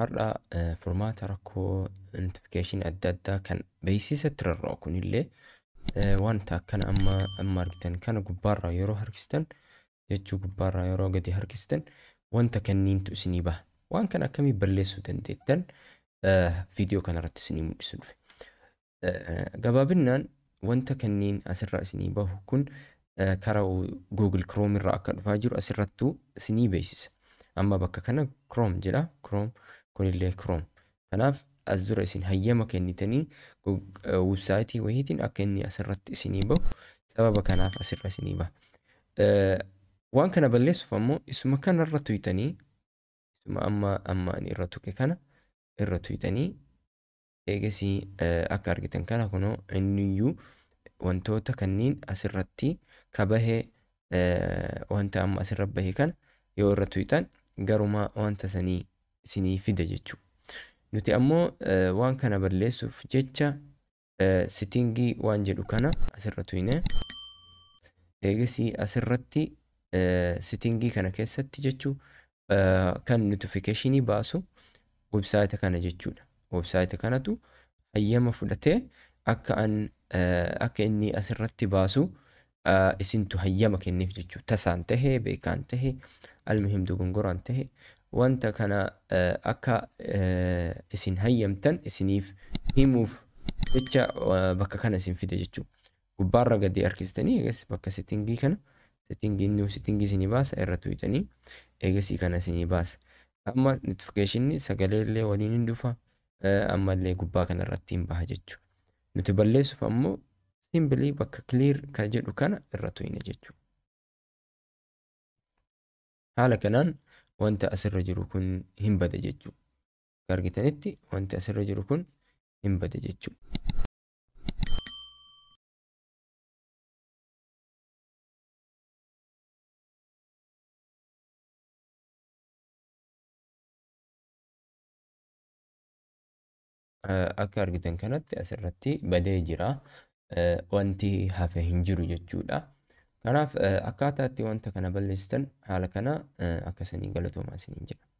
Har'a furmaata rakkoo notification adda addaa kan beeksisa tirarra'u kunillee wanta akkana amma amma argitan kana gubbaarraa yeroo harkistan jechuu gubbaarraa yeroo gadi harkistan wanta kanniintu isinii baha. Waan kana akkamii balleessuu dandeettan viidiyoo kanarratti isinii mul'isu dhufe. Gabaabinnaan wanta kanniin asirra isinii bahu kun karaa Google Chrome irraa akka dhufaa jiru asirrattuu isinii beeksisa. amma bakka kana kroom jedha kroom kunillee kroom kanaaf as dura isin hayyama kennitanii eh, websaayitii wayiitiin akka inni asirratti isinii ba'u sababa kanaaf asirra isinii ba'a. Eh, waan kana balleessuuf ammoo isuma kana irra amma amma irra kana irra tuytanii eegasii eh, akka argitan kana kunoo inniyyuu wantoota kanneen kabahee wanta amma asirra bahe kana yoo irra tuytan garuma wanta sanii sinii fida jechu. Nuti ammoo waan kana balleessuuf jecha sitingii waan jedhu kana asirratu hine eegisii asirratti sitingii kana keessatti jechu kan notifiikeeshinii baasu websaayita kana jechuudha. Websaayita kanatu hayyama fudhatee akka inni asirratti baasu isintu hayyama kenniif jechuudha. Tasaan tahee beekaan tahee almuhim dogongoraan tahee wanta kana akka isin hayyamtan isiniif himuuf jecha bakka kana isin fide jechuudha. Gubbaarra gadi harkistanii eegas bakka settingii kana settingii inni settingii isin baasa irra tuytanii eegasii kana isinii baasa. Amma notifikashiniin sagaleellee waliin hin dhufa ammallee gubbaa kanarratti hin baha jechuudha. Nuti balleessuuf ammoo simbilii bakka clear kan jedhu kana irra hin jechuudha. Haala kanaan wanti asirra jiru kun hin bada jechuudha. Akka argitanitti jiru kun argitan kanatti asirratti badee jira. wanti hafe hin jiru jechuudha. Kanaaf eh, akkaataa itti wanta kana balleessitan haala kana eh, akkasanii galatoomaa isiniin